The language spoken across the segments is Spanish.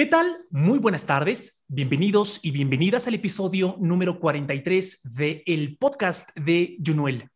¿Qué tal? Muy buenas tardes, bienvenidos y bienvenidas al episodio número 43 de el podcast de Junuel.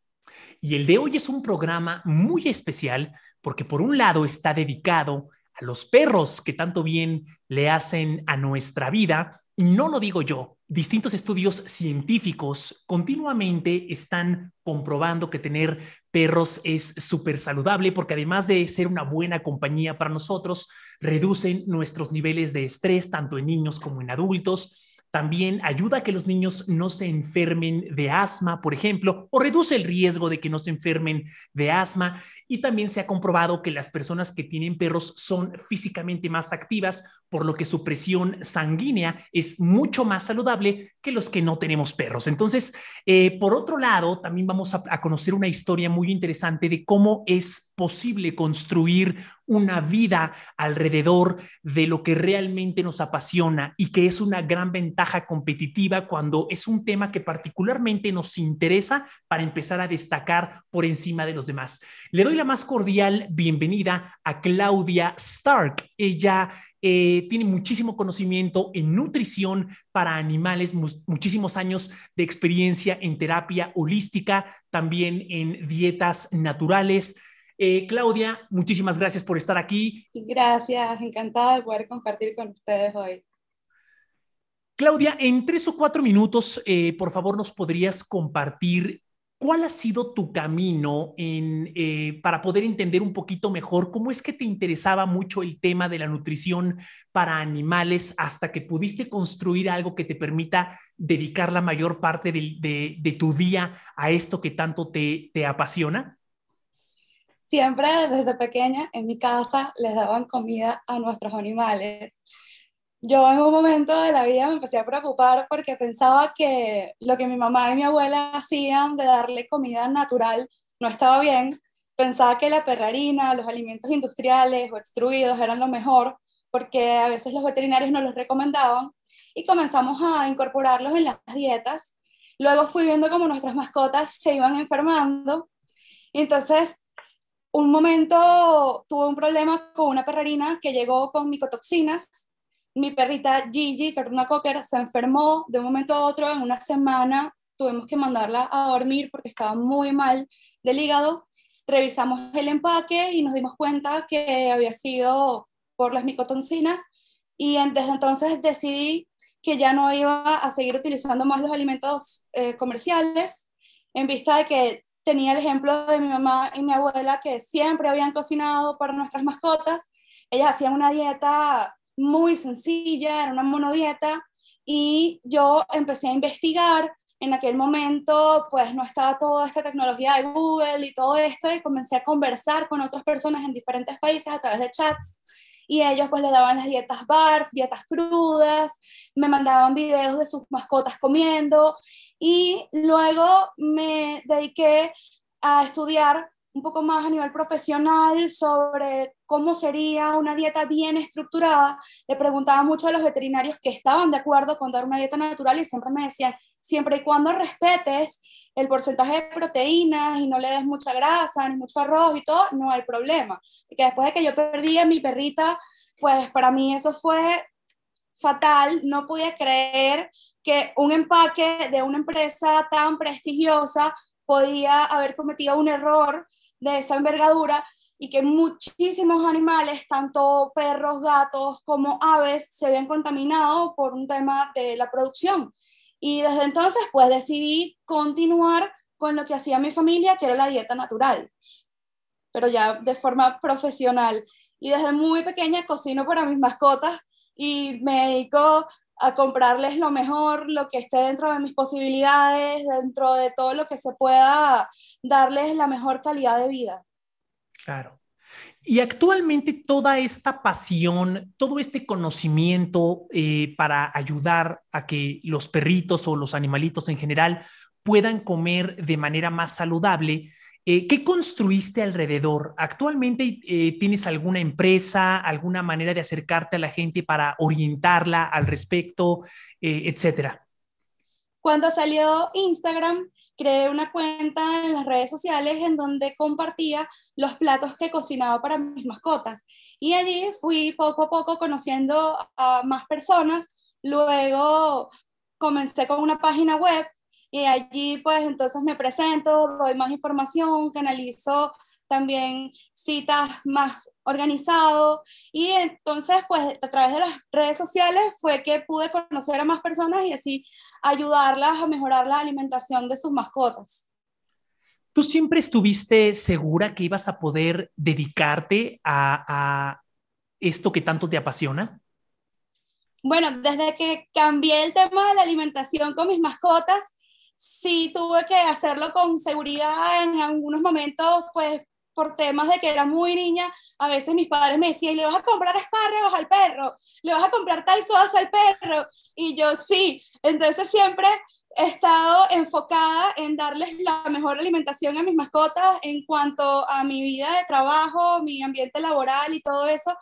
Y el de hoy es un programa muy especial porque por un lado está dedicado a los perros que tanto bien le hacen a nuestra vida no lo digo yo. Distintos estudios científicos continuamente están comprobando que tener perros es súper saludable porque además de ser una buena compañía para nosotros, reducen nuestros niveles de estrés tanto en niños como en adultos también ayuda a que los niños no se enfermen de asma, por ejemplo, o reduce el riesgo de que no se enfermen de asma. Y también se ha comprobado que las personas que tienen perros son físicamente más activas, por lo que su presión sanguínea es mucho más saludable que los que no tenemos perros. Entonces, eh, por otro lado, también vamos a conocer una historia muy interesante de cómo es posible construir una vida alrededor de lo que realmente nos apasiona y que es una gran ventaja competitiva cuando es un tema que particularmente nos interesa para empezar a destacar por encima de los demás. Le doy la más cordial bienvenida a Claudia Stark. Ella eh, tiene muchísimo conocimiento en nutrición para animales, muchísimos años de experiencia en terapia holística, también en dietas naturales eh, Claudia, muchísimas gracias por estar aquí. Gracias, encantada de poder compartir con ustedes hoy. Claudia, en tres o cuatro minutos, eh, por favor, nos podrías compartir cuál ha sido tu camino eh, para poder entender un poquito mejor cómo es que te interesaba mucho el tema de la nutrición para animales hasta que pudiste construir algo que te permita dedicar la mayor parte de, tu día a esto que tanto te apasiona siempre desde pequeña en mi casa les daban comida a nuestros animales. Yo en un momento de la vida me empecé a preocupar porque pensaba que lo que mi mamá y mi abuela hacían de darle comida natural no estaba bien. Pensaba que la perrarina, los alimentos industriales o extruidos eran lo mejor porque a veces los veterinarios no los recomendaban y comenzamos a incorporarlos en las dietas. Luego fui viendo como nuestras mascotas se iban enfermando y entonces un momento tuve un problema con una perrarina que llegó con micotoxinas. Mi perrita Gigi, que era una cocker, se enfermó de un momento a otro. En una semana tuvimos que mandarla a dormir porque estaba muy mal del hígado. Revisamos el empaque y nos dimos cuenta que había sido por las micotoxinas. Y desde entonces decidí que ya no iba a seguir utilizando más los alimentos eh, comerciales en vista de que tenía el ejemplo de mi mamá y mi abuela que siempre habían cocinado para nuestras mascotas. Ellas hacían una dieta muy sencilla, era una monodieta, y yo empecé a investigar. En aquel momento, pues no estaba toda esta tecnología de Google y todo esto, y comencé a conversar con otras personas en diferentes países a través de chats y ellos pues le daban las dietas barf, dietas crudas, me mandaban videos de sus mascotas comiendo y luego me dediqué a estudiar un poco más a nivel profesional sobre cómo sería una dieta bien estructurada. Le preguntaba mucho a los veterinarios que estaban de acuerdo con dar una dieta natural y siempre me decían, siempre y cuando respetes el porcentaje de proteínas y no le des mucha grasa ni mucho arroz y todo, no hay problema. Y que después de que yo perdí a mi perrita, pues para mí eso fue fatal, no pude creer que un empaque de una empresa tan prestigiosa podía haber cometido un error de esa envergadura y que muchísimos animales, tanto perros, gatos como aves, se habían contaminado por un tema de la producción. Y desde entonces, pues decidí continuar con lo que hacía mi familia, que era la dieta natural, pero ya de forma profesional. Y desde muy pequeña cocino para mis mascotas y me dedico a comprarles lo mejor, lo que esté dentro de mis posibilidades, dentro de todo lo que se pueda, darles la mejor calidad de vida. Claro. Y actualmente toda esta pasión, todo este conocimiento eh, para ayudar a que los perritos o los animalitos en general puedan comer de manera más saludable, eh, ¿Qué construiste alrededor? ¿Actualmente eh, tienes alguna empresa, alguna manera de acercarte a la gente para orientarla al respecto, eh, etcétera? Cuando salió Instagram, creé una cuenta en las redes sociales en donde compartía los platos que cocinaba para mis mascotas. Y allí fui poco a poco conociendo a más personas. Luego comencé con una página web y allí pues entonces me presento, doy más información, canalizo también citas más organizado y entonces pues a través de las redes sociales fue que pude conocer a más personas y así ayudarlas a mejorar la alimentación de sus mascotas. ¿Tú siempre estuviste segura que ibas a poder dedicarte a, a esto que tanto te apasiona? Bueno, desde que cambié el tema de la alimentación con mis mascotas, sí tuve que hacerlo con seguridad en algunos momentos, pues por temas de que era muy niña, a veces mis padres me decían, ¿le vas a comprar espárragos al perro? ¿Le vas a comprar tal cosa al perro? Y yo sí, entonces siempre he estado enfocada en darles la mejor alimentación a mis mascotas en cuanto a mi vida de trabajo, mi ambiente laboral y todo eso.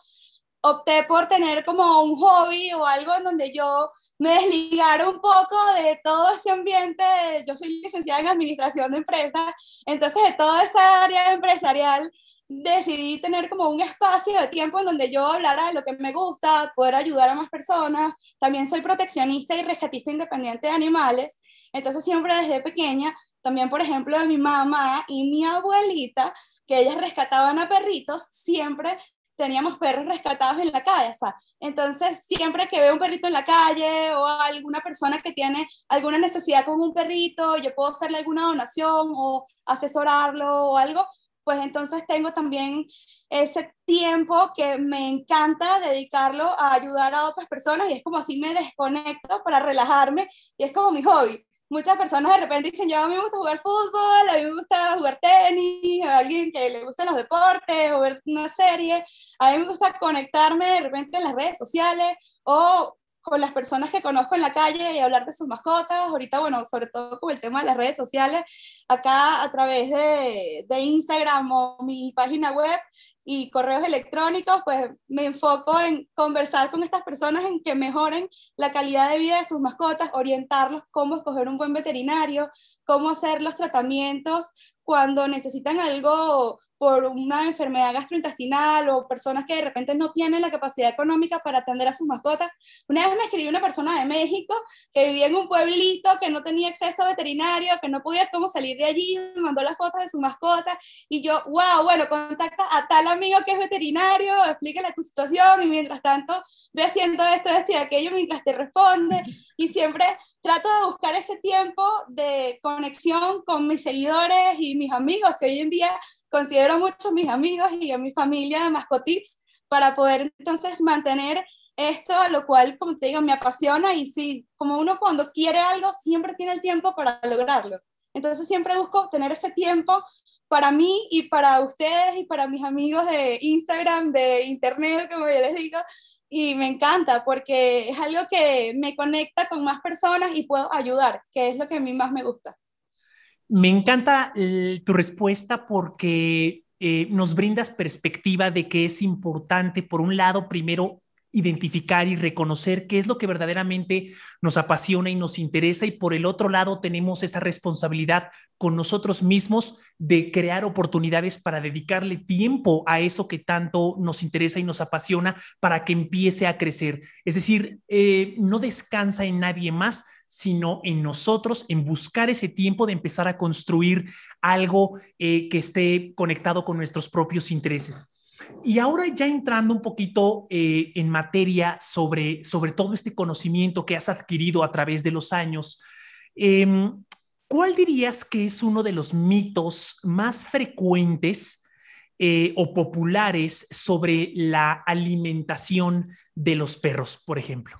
Opté por tener como un hobby o algo en donde yo me desligar un poco de todo ese ambiente. yo soy licenciada en administración de empresas, entonces de toda esa área empresarial decidí tener como un espacio de tiempo en donde yo hablara de lo que me gusta, poder ayudar a más personas. También soy proteccionista y rescatista independiente de animales. Entonces siempre desde pequeña, también por ejemplo de mi mamá y mi abuelita, que ellas rescataban a perritos, siempre teníamos perros rescatados en la casa, entonces siempre que veo un perrito en la calle o alguna persona que tiene alguna necesidad con un perrito, yo puedo hacerle alguna donación o asesorarlo o algo, pues entonces tengo también ese tiempo que me encanta dedicarlo a ayudar a otras personas y es como así me desconecto para relajarme y es como mi hobby muchas personas de repente dicen, yo a mí me gusta jugar fútbol, a mí me gusta jugar tenis, a alguien que le gustan los deportes o ver una serie, a mí me gusta conectarme de repente en las redes sociales o con las personas que conozco en la calle y hablar de sus mascotas. Ahorita, bueno, sobre todo con el tema de las redes sociales, acá a través de, de Instagram o mi página web, y correos electrónicos, pues me enfoco en conversar con estas personas en que mejoren la calidad de vida de sus mascotas, orientarlos cómo escoger un buen veterinario, cómo hacer los tratamientos cuando necesitan algo por una enfermedad gastrointestinal o personas que de repente no tienen la capacidad económica para atender a sus mascotas. Una vez me escribió una persona de México que vivía en un pueblito que no tenía acceso veterinario, que no podía como salir de allí, me mandó las fotos de su mascota y yo, wow, bueno, contacta a tal amigo que es veterinario, explícale tu situación y mientras tanto ve haciendo esto, esto y aquello mientras te responde y siempre trato de buscar ese tiempo de conexión con mis seguidores y mis amigos que hoy en día considero mucho a mis amigos y a mi familia de Mascotips para poder entonces mantener esto, a lo cual, como te digo, me apasiona y sí, como uno cuando quiere algo, siempre tiene el tiempo para lograrlo. Entonces siempre busco tener ese tiempo para mí y para ustedes y para mis amigos de Instagram, de Internet, como yo les digo, y me encanta porque es algo que me conecta con más personas y puedo ayudar, que es lo que a mí más me gusta. Me encanta tu respuesta porque eh, nos brindas perspectiva de que es importante, por un lado, primero identificar y reconocer qué es lo que verdaderamente nos apasiona y nos interesa y por el otro lado tenemos esa responsabilidad con nosotros mismos de crear oportunidades para dedicarle tiempo a eso que tanto nos interesa y nos apasiona para que empiece a crecer. Es decir, eh, no descansa en nadie más, sino en nosotros, en buscar ese tiempo de empezar a construir algo eh, que esté conectado con nuestros propios intereses. Y ahora ya entrando un poquito eh, en materia sobre, sobre todo este conocimiento que has adquirido a través de los años, em, ¿cuál dirías que es uno de los mitos más frecuentes eh, o populares sobre la alimentación de los perros, por ejemplo?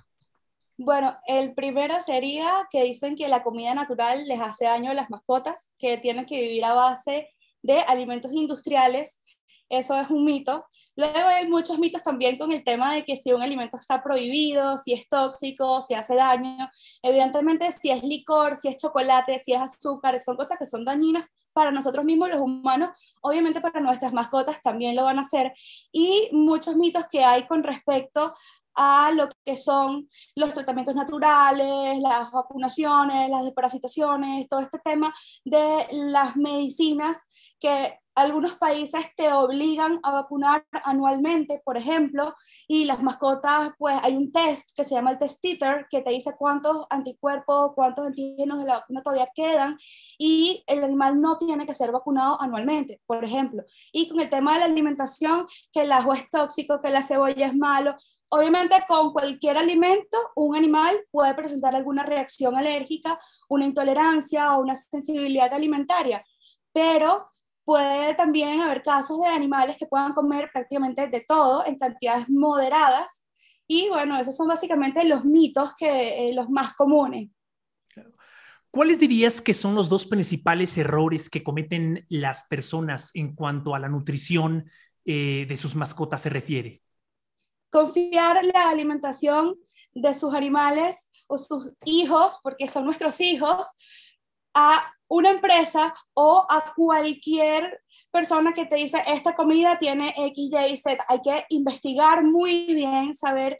Bueno, el primero sería que dicen que la comida natural les hace daño a las mascotas, que tienen que vivir a base de alimentos industriales eso es un mito. Luego hay muchos mitos también con el tema de que si un alimento está prohibido, si es tóxico, si hace daño. Evidentemente, si es licor, si es chocolate, si es azúcar, son cosas que son dañinas para nosotros mismos los humanos, obviamente para nuestras mascotas también lo van a hacer. Y muchos mitos que hay con respecto a lo que son los tratamientos naturales, las vacunaciones, las desparasitaciones, todo este tema de las medicinas que algunos países te obligan a vacunar anualmente, por ejemplo, y las mascotas, pues hay un test que se llama el test titer, que te dice cuántos anticuerpos, cuántos antígenos de la vacuna todavía quedan, y el animal no tiene que ser vacunado anualmente, por ejemplo. Y con el tema de la alimentación, que el ajo es tóxico, que la cebolla es malo, obviamente con cualquier alimento un animal puede presentar alguna reacción alérgica, una intolerancia o una sensibilidad alimentaria, pero Puede también haber casos de animales que puedan comer prácticamente de todo en cantidades moderadas. Y bueno, esos son básicamente los mitos que eh, los más comunes. ¿Cuáles dirías que son los dos principales errores que cometen las personas en cuanto a la nutrición eh, de sus mascotas se refiere? Confiar la alimentación de sus animales o sus hijos, porque son nuestros hijos, a una empresa o a cualquier persona que te dice esta comida tiene X, Y, Z. Hay que investigar muy bien, saber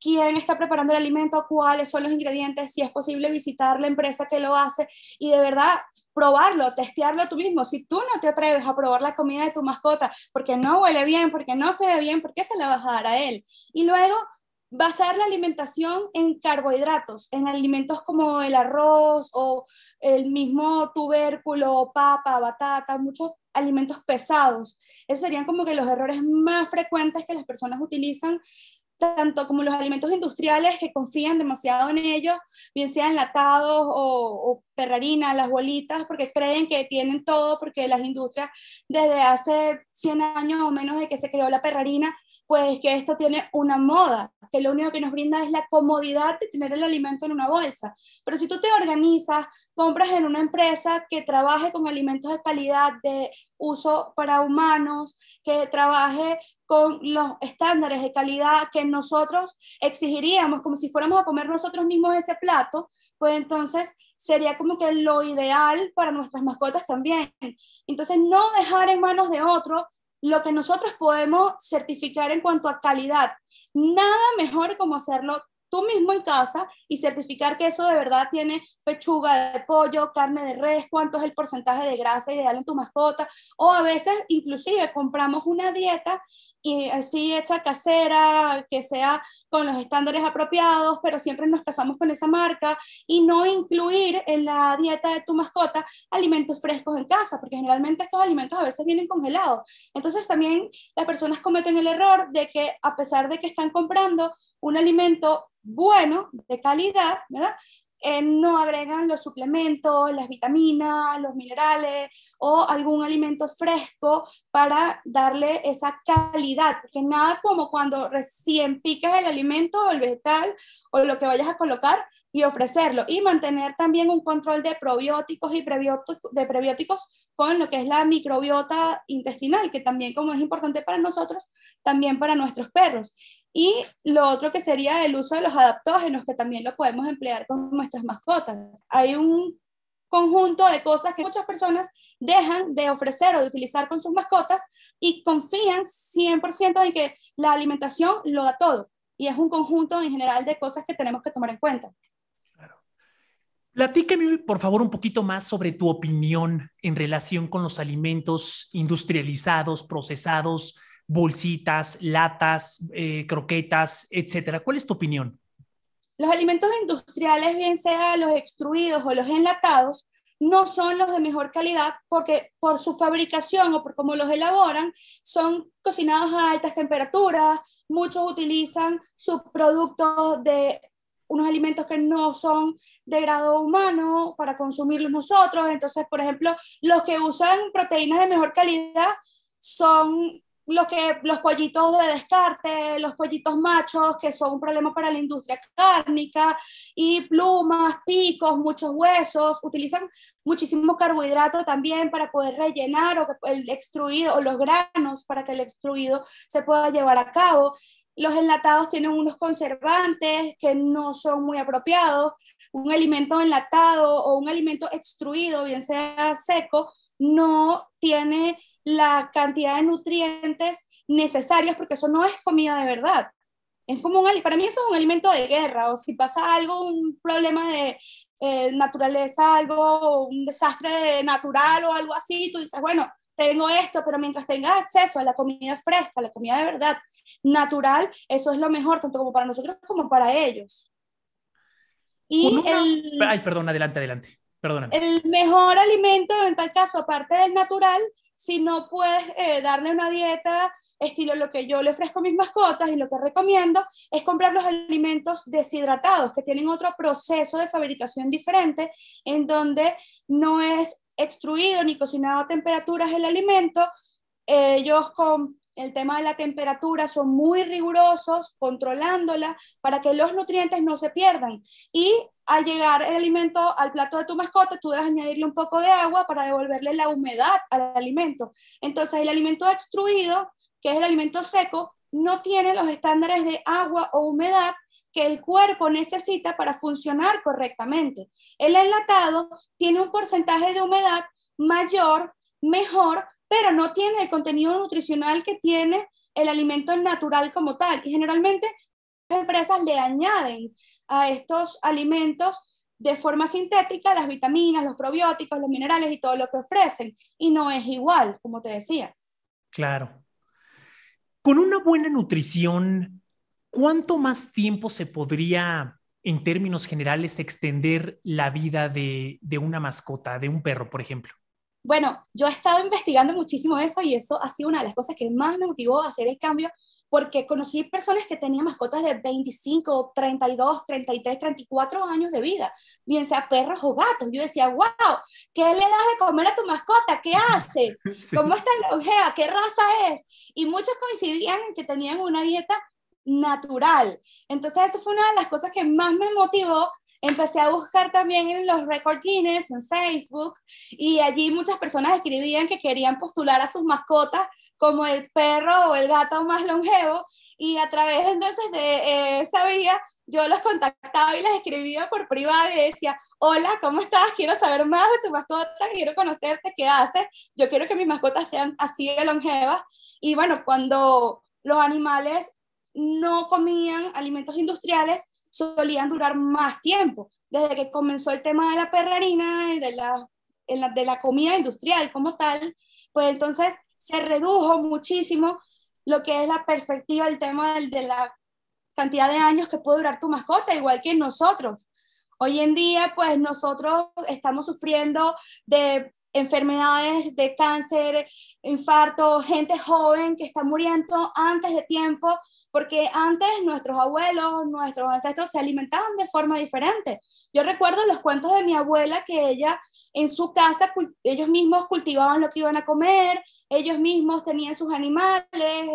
quién está preparando el alimento, cuáles son los ingredientes, si es posible visitar la empresa que lo hace y de verdad probarlo, testearlo tú mismo. Si tú no te atreves a probar la comida de tu mascota porque no huele bien, porque no se ve bien, ¿por qué se la vas a dar a él? Y luego Basar la alimentación en carbohidratos, en alimentos como el arroz o el mismo tubérculo, papa, batata, muchos alimentos pesados. Esos serían como que los errores más frecuentes que las personas utilizan tanto como los alimentos industriales que confían demasiado en ellos, bien sean enlatados o, o las bolitas, porque creen que tienen todo, porque las industrias desde hace 100 años o menos de que se creó la perrarina, pues que esto tiene una moda, que lo único que nos brinda es la comodidad de tener el alimento en una bolsa. Pero si tú te organizas, compras en una empresa que trabaje con alimentos de calidad de uso para humanos, que trabaje con los estándares de calidad que nosotros exigiríamos, como si fuéramos a comer nosotros mismos ese plato, pues entonces sería como que lo ideal para nuestras mascotas también. Entonces, no dejar en manos de otro lo que nosotros podemos certificar en cuanto a calidad. Nada mejor como hacerlo tú mismo en casa y certificar que eso de verdad tiene pechuga de pollo, carne de res, cuánto es el porcentaje de grasa ideal en tu mascota. O a veces inclusive compramos una dieta y así eh, hecha casera, que sea con los estándares apropiados, pero siempre nos casamos con esa marca y no incluir en la dieta de tu mascota alimentos frescos en casa, porque generalmente estos alimentos a veces vienen congelados. Entonces también las personas cometen el error de que a pesar de que están comprando un alimento bueno, de calidad, ¿verdad? Eh, no agregan los suplementos, las vitaminas, los minerales o algún alimento fresco para darle esa calidad, que nada como cuando recién picas el alimento o el vegetal o lo que vayas a colocar y ofrecerlo y mantener también un control de probióticos y prebióticos, de prebióticos con lo que es la microbiota intestinal, que también como es importante para nosotros, también para nuestros perros. Y lo otro que sería el uso de los adaptógenos, que también lo podemos emplear con nuestras mascotas. Hay un conjunto de cosas que muchas personas dejan de ofrecer o de utilizar con sus mascotas y confían 100% en que la alimentación lo da todo. Y es un conjunto en general de cosas que tenemos que tomar en cuenta. Claro. por favor, un poquito más sobre tu opinión en relación con los alimentos industrializados, procesados, bolsitas, latas, eh, croquetas, etcétera. ¿Cuál es tu opinión? Los alimentos industriales, bien sea los extruidos o los enlatados, no son los de mejor calidad porque por su fabricación o por cómo los elaboran, son cocinados a altas temperaturas, muchos utilizan subproductos de unos alimentos que no son de grado humano para consumirlos nosotros. Entonces, por ejemplo, los que usan proteínas de mejor calidad son los, que, los pollitos de descarte, los pollitos machos, que son un problema para la industria cárnica, y plumas, picos, muchos huesos, utilizan muchísimo carbohidrato también para poder rellenar o el extruido o los granos para que el extruido se pueda llevar a cabo. Los enlatados tienen unos conservantes que no son muy apropiados. Un alimento enlatado o un alimento extruido, bien sea seco, no tiene la cantidad de nutrientes necesarios, porque eso no es comida de verdad. Es como un, para mí eso es un alimento de guerra, o si pasa algo, un problema de eh, naturaleza, algo, un desastre natural o algo así, tú dices, bueno, tengo esto, pero mientras tengas acceso a la comida fresca, a la comida de verdad, natural, eso es lo mejor, tanto como para nosotros como para ellos. Y el, Ay, perdón, adelante, adelante. Perdóname. El mejor alimento, en tal caso, aparte del natural, si no puedes eh, darle una dieta, estilo lo que yo le ofrezco a mis mascotas y lo que recomiendo es comprar los alimentos deshidratados, que tienen otro proceso de fabricación diferente, en donde no es extruido ni cocinado a temperaturas el alimento. Ellos con, el tema de la temperatura, son muy rigurosos controlándola para que los nutrientes no se pierdan. Y al llegar el alimento al plato de tu mascota, tú debes añadirle un poco de agua para devolverle la humedad al alimento. Entonces, el alimento extruido, que es el alimento seco, no tiene los estándares de agua o humedad que el cuerpo necesita para funcionar correctamente. El enlatado tiene un porcentaje de humedad mayor, mejor, pero no tiene el contenido nutricional que tiene el alimento natural como tal. que generalmente las empresas le añaden a estos alimentos de forma sintética las vitaminas, los probióticos, los minerales y todo lo que ofrecen. Y no es igual, como te decía. Claro. Con una buena nutrición, ¿cuánto más tiempo se podría, en términos generales, extender la vida de, de una mascota, de un perro, por ejemplo? Bueno, yo he estado investigando muchísimo eso y eso ha sido una de las cosas que más me motivó a hacer el cambio porque conocí personas que tenían mascotas de 25, 32, 33, 34 años de vida, bien sea perros o gatos. Yo decía, wow, ¿qué le das de comer a tu mascota? ¿Qué haces? ¿Cómo está la ojea? ¿Qué raza es? Y muchos coincidían en que tenían una dieta natural. Entonces, eso fue una de las cosas que más me motivó empecé a buscar también en los record en Facebook, y allí muchas personas escribían que querían postular a sus mascotas como el perro o el gato más longevo, y a través entonces de eh, esa sabía yo los contactaba y les escribía por privado y decía, hola, ¿cómo estás? Quiero saber más de tu mascota, quiero conocerte, qué haces, yo quiero que mis mascotas sean así de longevas. Y bueno, cuando los animales no comían alimentos industriales, solían durar más tiempo, desde que comenzó el tema de la perrarina y de la, de la comida industrial como tal, pues entonces se redujo muchísimo lo que es la perspectiva, el tema de la cantidad de años que puede durar tu mascota, igual que nosotros. Hoy en día, pues nosotros estamos sufriendo de enfermedades de cáncer, infarto, gente joven que está muriendo antes de tiempo porque antes nuestros abuelos, nuestros ancestros se alimentaban de forma diferente. Yo recuerdo los cuentos de mi abuela que ella en su casa, ellos mismos cultivaban lo que iban a comer, ellos mismos tenían sus animales,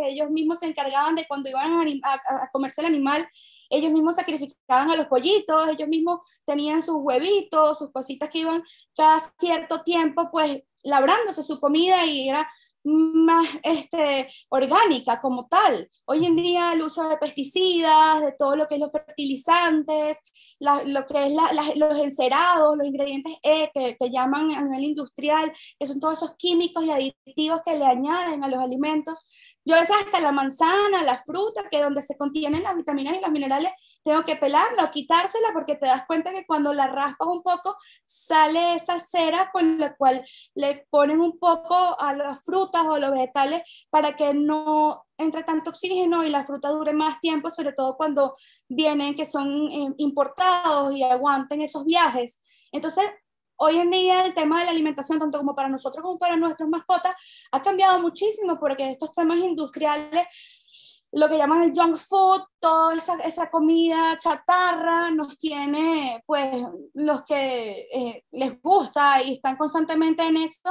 ellos mismos se encargaban de cuando iban a, comerse el animal, ellos mismos sacrificaban a los pollitos, ellos mismos tenían sus huevitos, sus cositas que iban cada cierto tiempo, pues labrándose su comida y era más este, orgánica como tal. Hoy en día el uso de pesticidas, de todo lo que es los fertilizantes, lo que es los encerados, los ingredientes E que, que, llaman a nivel industrial, que son todos esos químicos y aditivos que le añaden a los alimentos. Yo veces hasta la manzana, las frutas que donde se contienen las vitaminas y los minerales, tengo que pelarla o quitársela porque te das cuenta que cuando la raspas un poco sale esa cera con la cual le ponen un poco a las frutas o los vegetales para que no entre tanto oxígeno y la fruta dure más tiempo, sobre todo cuando vienen que son eh, importados y aguanten esos viajes. Entonces, hoy en día el tema de la alimentación, tanto como para nosotros como para nuestras mascotas, ha cambiado muchísimo porque estos temas industriales lo que llaman el junk food, toda esa, esa comida chatarra, nos tiene, pues, los que eh, les gusta y están constantemente en eso,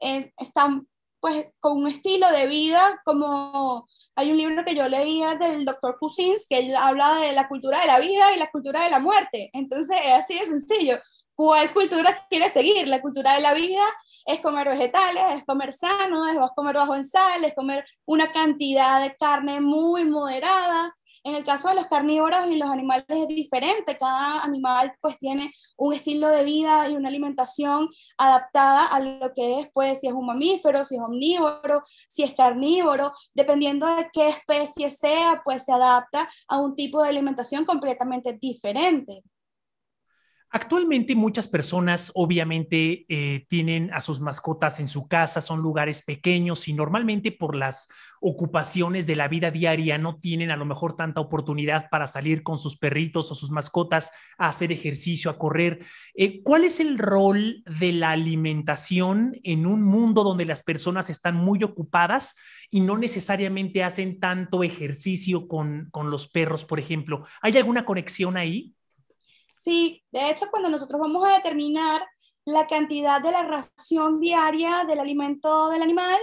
eh, están, pues, con un estilo de vida como... Hay un libro que yo leía del doctor Cousins que él habla de la cultura de la vida y la cultura de la muerte. Entonces, es así de sencillo. ¿Cuál cultura quiere seguir? ¿La cultura de la vida es comer vegetales, es comer sano, es comer bajo en sal, es comer una cantidad de carne muy moderada. En el caso de los carnívoros y los animales es diferente, cada animal pues tiene un estilo de vida y una alimentación adaptada a lo que es, pues si es un mamífero, si es omnívoro, si es carnívoro, dependiendo de qué especie sea, pues se adapta a un tipo de alimentación completamente diferente. Actualmente muchas personas obviamente eh, tienen a sus mascotas en su casa, son lugares pequeños y normalmente por las ocupaciones de la vida diaria no tienen a lo mejor tanta oportunidad para salir con sus perritos o sus mascotas a hacer ejercicio, a correr. Eh, ¿Cuál es el rol de la alimentación en un mundo donde las personas están muy ocupadas y no necesariamente hacen tanto ejercicio con, con los perros, por ejemplo? ¿Hay alguna conexión ahí? Sí, de hecho, cuando nosotros vamos a determinar la cantidad de la ración diaria del alimento del animal,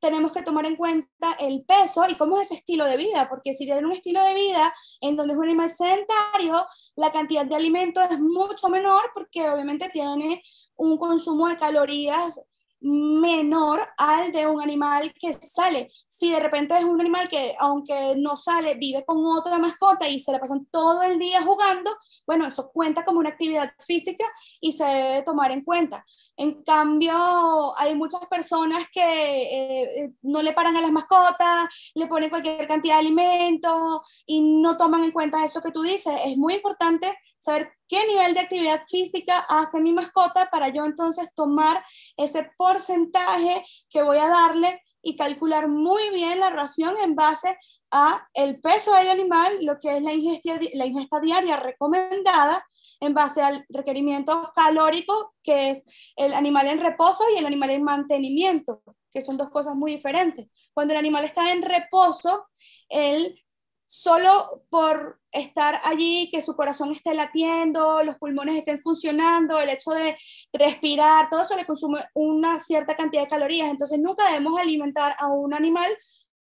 tenemos que tomar en cuenta el peso y cómo es ese estilo de vida, porque si tienen un estilo de vida en donde es un animal sedentario, la cantidad de alimento es mucho menor porque obviamente tiene un consumo de calorías menor al de un animal que sale. Si de repente es un animal que, aunque no sale, vive con otra mascota y se le pasan todo el día jugando, bueno, eso cuenta como una actividad física y se debe tomar en cuenta. En cambio, hay muchas personas que eh, eh, no le paran a las mascotas, le ponen cualquier cantidad de alimento y no toman en cuenta eso que tú dices. Es muy importante saber qué nivel de actividad física hace mi mascota para yo entonces tomar ese porcentaje que voy a darle y calcular muy bien la ración en base a el peso del animal, lo que es la ingesta, la ingesta diaria recomendada en base al requerimiento calórico, que es el animal en reposo y el animal en mantenimiento, que son dos cosas muy diferentes. Cuando el animal está en reposo, el solo por estar allí, que su corazón esté latiendo, los pulmones estén funcionando, el hecho de respirar, todo eso le consume una cierta cantidad de calorías. Entonces nunca debemos alimentar a un animal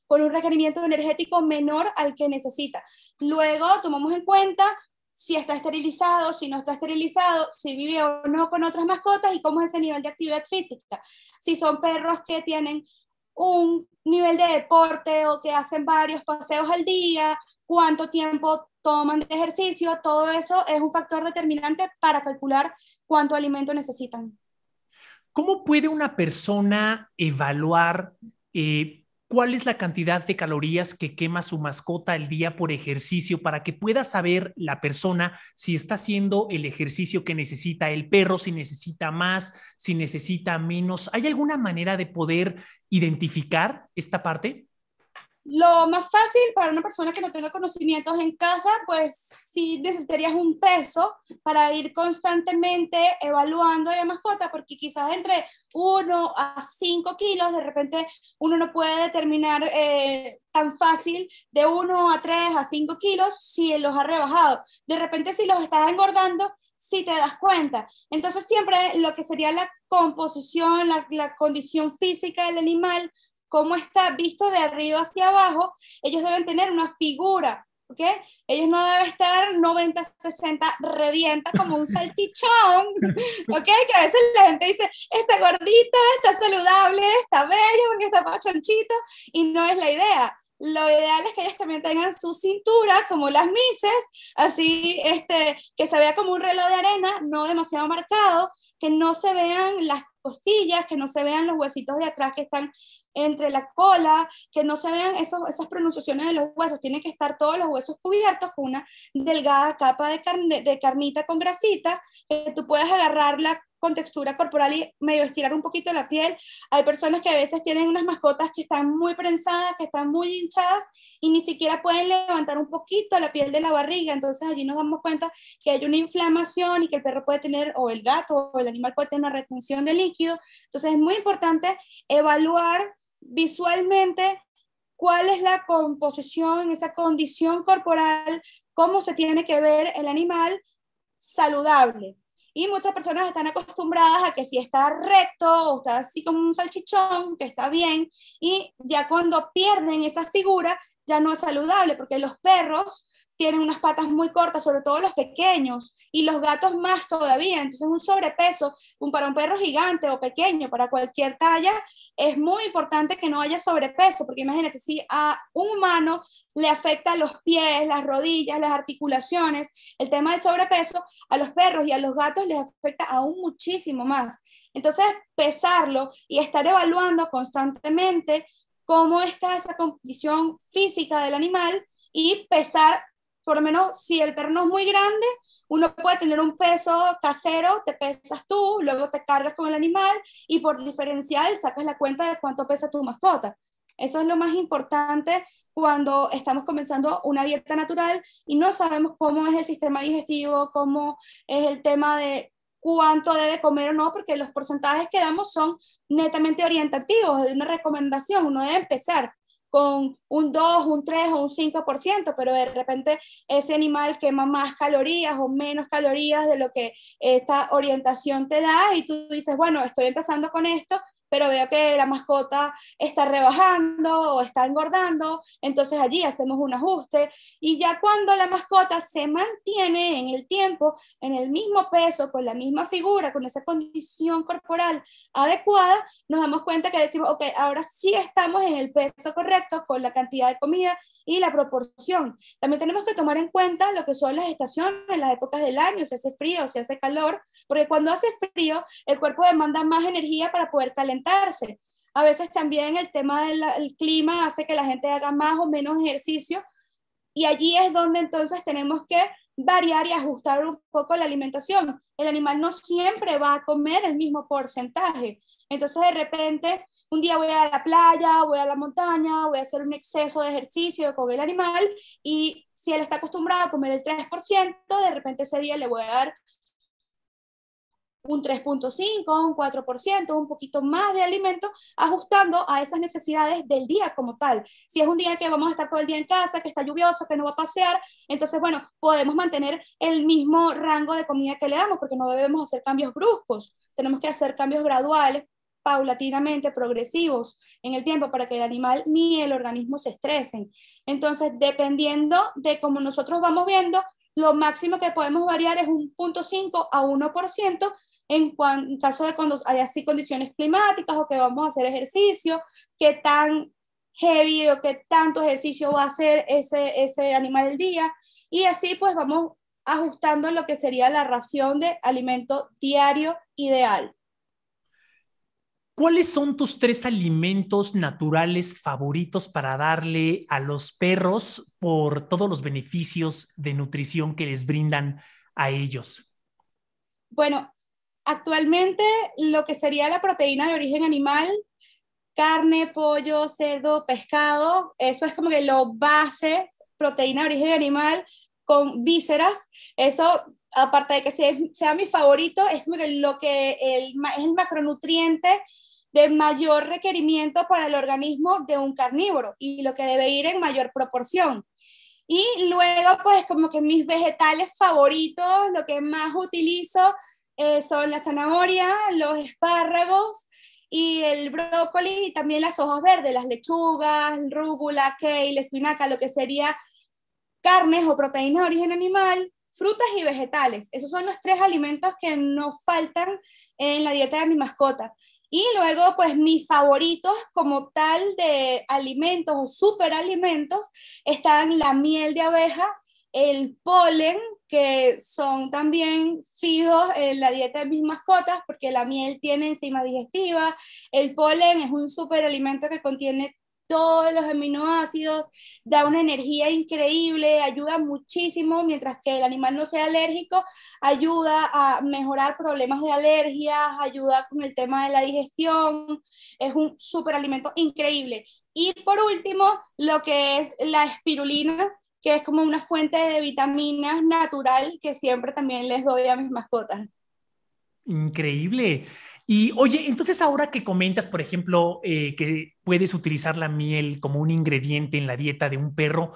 con un requerimiento energético menor al que necesita. Luego tomamos en cuenta si está esterilizado, si no está esterilizado, si vive o no con otras mascotas y cómo es ese nivel de actividad física. Si son perros que tienen un nivel de deporte o que hacen varios paseos al día, cuánto tiempo toman de ejercicio, todo eso es un factor determinante para calcular cuánto alimento necesitan. ¿Cómo puede una persona evaluar eh, cuál es la cantidad de calorías que quema su mascota el día por ejercicio para que pueda saber la persona si está haciendo el ejercicio que necesita el perro, si necesita más, si necesita menos. ¿Hay alguna manera de poder identificar esta parte? Lo más fácil para una persona que no tenga conocimientos en casa, pues sí necesitarías un peso para ir constantemente evaluando a la mascota, porque quizás entre 1 a 5 kilos, de repente uno no puede determinar eh, tan fácil de 1 a 3 a 5 kilos si los ha rebajado. De repente si los estás engordando, si te das cuenta. Entonces siempre lo que sería la composición, la, condición física del animal cómo está visto de arriba hacia abajo, ellos deben tener una figura, ¿ok? Ellos no deben estar 90, 60, revienta como un salchichón, ¿ok? Que a veces la gente dice, está gordito, está saludable, está bello porque está pachonchito, y no es la idea lo ideal es que ellos también tengan su cintura, como las mises, así este, que se vea como un reloj de arena, no demasiado marcado, que no se vean las costillas, que no se vean los huesitos de atrás que están entre la cola, que no se vean esas pronunciaciones de los huesos, tienen que estar todos los huesos cubiertos con una delgada capa de, carne, de carnita con grasita, que tú puedes agarrarla con textura corporal y medio estirar un poquito la piel. Hay personas que a veces tienen unas mascotas que están muy prensadas, que están muy hinchadas y ni siquiera pueden levantar un poquito la piel de la barriga. Entonces allí nos damos cuenta que hay una inflamación y que el perro puede tener, o el gato, o el animal puede tener una retención de líquido. Entonces es muy importante evaluar visualmente cuál es la composición, esa condición corporal, cómo se tiene que ver el animal saludable. Y muchas personas están acostumbradas a que si está recto o está así como un salchichón, que está bien, y ya cuando pierden esa figura ya no es saludable, porque los perros tienen unas patas muy cortas, sobre todo los pequeños, y los gatos más todavía. Entonces, un sobrepeso, un, para un perro gigante o pequeño, para cualquier talla, es muy importante que no haya sobrepeso, porque imagínate, si a un humano le afecta los pies, las rodillas, las articulaciones, el tema del sobrepeso, a los perros y a los gatos les afecta aún muchísimo más. Entonces, pesarlo y estar evaluando constantemente cómo está esa condición física del animal y pesar por lo menos si el perro no es muy grande, uno puede tener un peso casero, te pesas tú, luego te cargas con el animal y por diferencial sacas la cuenta de cuánto pesa tu mascota. Eso es lo más importante cuando estamos comenzando una dieta natural y no sabemos cómo es el sistema digestivo, cómo es el tema de cuánto debe comer o no, porque los porcentajes que damos son netamente orientativos, es una recomendación, uno debe empezar con un 2, un 3 o un 5%, pero de repente ese animal quema más calorías o menos calorías de lo que esta orientación te da y tú dices, bueno, estoy empezando con esto, pero veo que la mascota está rebajando o está engordando, entonces allí hacemos un ajuste y ya cuando la mascota se mantiene en el tiempo, en el mismo peso, con la misma figura, con esa condición corporal adecuada, nos damos cuenta que decimos, ok, ahora sí estamos en el peso correcto, con la cantidad de comida y la proporción. También tenemos que tomar en cuenta lo que son las estaciones, las épocas del año, si hace frío, si hace calor, porque cuando hace frío el cuerpo demanda más energía para poder calentarse. A veces también el tema del clima hace que la gente haga más o menos ejercicio y allí es donde entonces tenemos que variar y ajustar un poco la alimentación. El animal no siempre va a comer el mismo porcentaje. Entonces de repente, un día voy a la playa, voy a la montaña, voy a hacer un exceso de ejercicio con el animal y si él está acostumbrado a comer el 3%, de repente ese día le voy a dar un 3.5, un 4%, un poquito más de alimento, ajustando a esas necesidades del día como tal. Si es un día que vamos a estar todo el día en casa, que está lluvioso, que no va a pasear, entonces, bueno, podemos mantener el mismo rango de comida que le damos, porque no debemos hacer cambios bruscos, tenemos que hacer cambios graduales paulatinamente progresivos en el tiempo para que el animal ni el organismo se estresen. Entonces, dependiendo de cómo nosotros vamos viendo, lo máximo que podemos variar es un 0.5 a 1% en, en, caso de cuando haya así condiciones climáticas o que vamos a hacer ejercicio, qué tan heavy o qué tanto ejercicio va a hacer ese, ese animal el día. Y así pues vamos ajustando lo que sería la ración de alimento diario ideal. ¿Cuáles son tus tres alimentos naturales favoritos para darle a los perros por todos los beneficios de nutrición que les brindan a ellos? Bueno, actualmente lo que sería la proteína de origen animal, carne, pollo, cerdo, pescado, eso es como que lo base, proteína de origen animal con vísceras, eso aparte de que sea, sea mi favorito, es como que lo que el, es el macronutriente de mayor requerimiento para el organismo de un carnívoro y lo que debe ir en mayor proporción. Y luego, pues como que mis vegetales favoritos, lo que más utilizo eh, son la zanahoria, los espárragos y el brócoli y también las hojas verdes, las lechugas, rúgula, kale, espinaca, lo que sería carnes o proteínas de origen animal, frutas y vegetales. Esos son los tres alimentos que no faltan en la dieta de mi mascota. Y luego, pues mis favoritos como tal de alimentos o superalimentos están la miel de abeja, el polen, que son también fijos en la dieta de mis mascotas, porque la miel tiene enzima digestiva, el polen es un superalimento que contiene todos los aminoácidos, da una energía increíble, ayuda muchísimo, mientras que el animal no sea alérgico, ayuda a mejorar problemas de alergias, ayuda con el tema de la digestión, es un superalimento increíble. Y por último, lo que es la espirulina, que es como una fuente de vitaminas natural que siempre también les doy a mis mascotas. Increíble. Y oye, entonces ahora que comentas, por ejemplo, eh, que puedes utilizar la miel como un ingrediente en la dieta de un perro,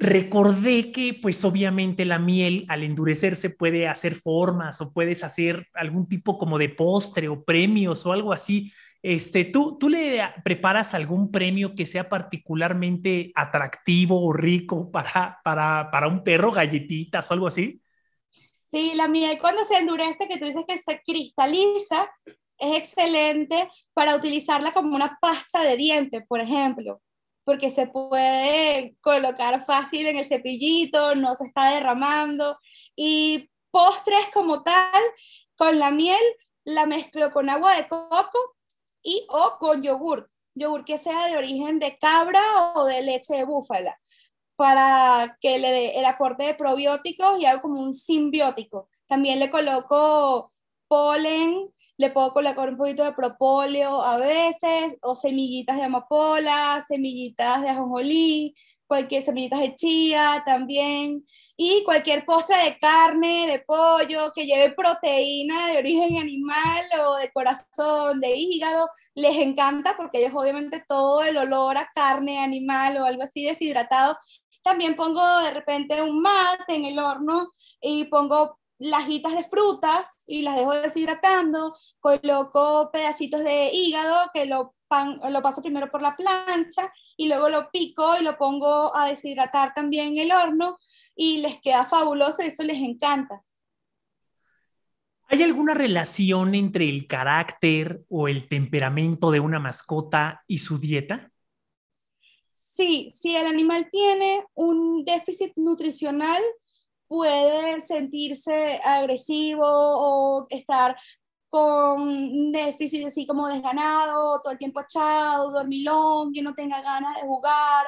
recordé que pues obviamente la miel al endurecerse puede hacer formas o puedes hacer algún tipo como de postre o premios o algo así. Este, ¿tú, ¿Tú le preparas algún premio que sea particularmente atractivo o rico para, para, para un perro, galletitas o algo así? Sí, la miel cuando se endurece, que tú dices que se cristaliza, es excelente para utilizarla como una pasta de dientes, por ejemplo, porque se puede colocar fácil en el cepillito, no se está derramando. Y postres como tal, con la miel, la mezclo con agua de coco y o con yogur, yogur que sea de origen de cabra o de leche de búfala para que le dé el aporte de probióticos y hago como un simbiótico. También le coloco polen, le puedo colocar un poquito de propóleo a veces, o semillitas de amapola, semillitas de ajonjolí, cualquier semillitas de chía también, y cualquier postre de carne, de pollo, que lleve proteína de origen animal o de corazón, de hígado, les encanta porque ellos obviamente todo el olor a carne animal o algo así deshidratado también pongo de repente un mate en el horno y pongo lajitas de frutas y las dejo deshidratando, coloco pedacitos de hígado que lo, lo paso primero por la plancha y luego lo pico y lo pongo a deshidratar también en el horno y les queda fabuloso, eso les encanta. ¿Hay alguna relación entre el carácter o el temperamento de una mascota y su dieta? Sí, si el animal tiene un déficit nutricional, puede sentirse agresivo o estar con déficit así como desganado, todo el tiempo echado, dormilón, que no tenga ganas de jugar.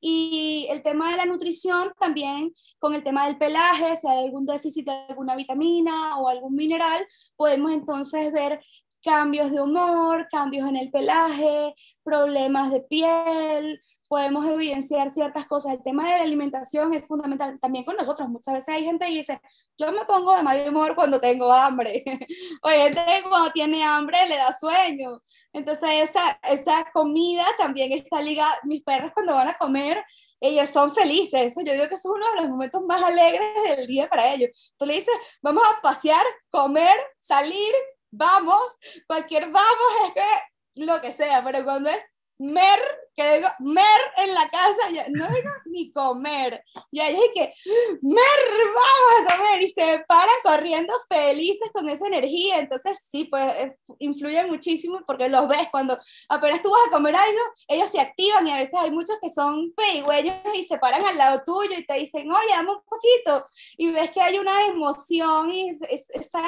Y el tema de la nutrición también con el tema del pelaje, si hay algún déficit de alguna vitamina o algún mineral, podemos entonces ver cambios de humor, cambios en el pelaje, problemas de piel, podemos evidenciar ciertas cosas. El tema de la alimentación es fundamental también con nosotros. Muchas veces hay gente que dice, yo me pongo de mal humor cuando tengo hambre. o gente cuando tiene hambre le da sueño. Entonces esa, esa comida también está ligada. Mis perros cuando van a comer, ellos son felices. Eso yo digo que es uno de los momentos más alegres del día para ellos. Tú le dices, vamos a pasear, comer, salir, vamos, cualquier vamos es lo que sea, pero cuando es mer, que digo mer en la casa, ya, no digo ni comer, y ahí es que mer, vamos a comer, y se paran corriendo felices con esa energía, entonces sí, pues eh, influyen muchísimo porque los ves cuando apenas tú vas a comer algo, ellos se activan y a veces hay muchos que son pedigüeños y se paran al lado tuyo y te dicen, oye, dame un poquito, y ves que hay una emoción y es, es, esa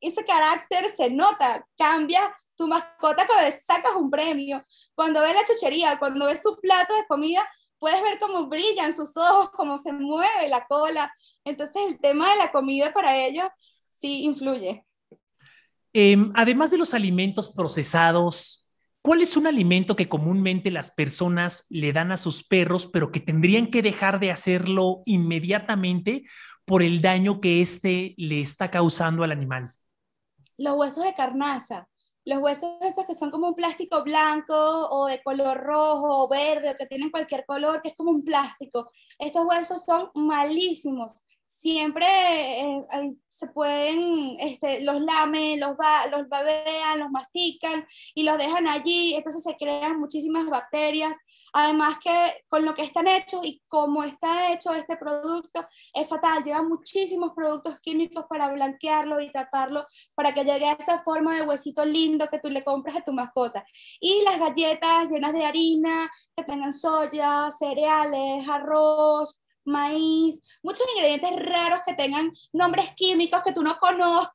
ese carácter se nota, cambia tu mascota cuando le sacas un premio, cuando ve la chuchería, cuando ve su plato de comida, puedes ver cómo brillan sus ojos, cómo se mueve la cola. Entonces el tema de la comida para ellos sí influye. Em, además de los alimentos procesados, ¿cuál es un alimento que comúnmente las personas le dan a sus perros, pero que tendrían que dejar de hacerlo inmediatamente por el daño que éste le está causando al animal? los huesos de carnaza, los huesos esos que son como un plástico blanco o de color rojo o verde o que tienen cualquier color, que es como un plástico. Estos huesos son malísimos. Siempre eh, se pueden, este, los lamen, los, los babean, los mastican y los dejan allí. Entonces se crean muchísimas bacterias Además que con lo que están hechos y cómo está hecho este producto es fatal. Lleva muchísimos productos químicos para blanquearlo y tratarlo para que llegue a esa forma de huesito lindo que tú le compras a tu mascota. Y las galletas llenas de harina, que tengan soya, cereales, arroz, maíz, muchos ingredientes raros que tengan nombres químicos que tú no conozcas,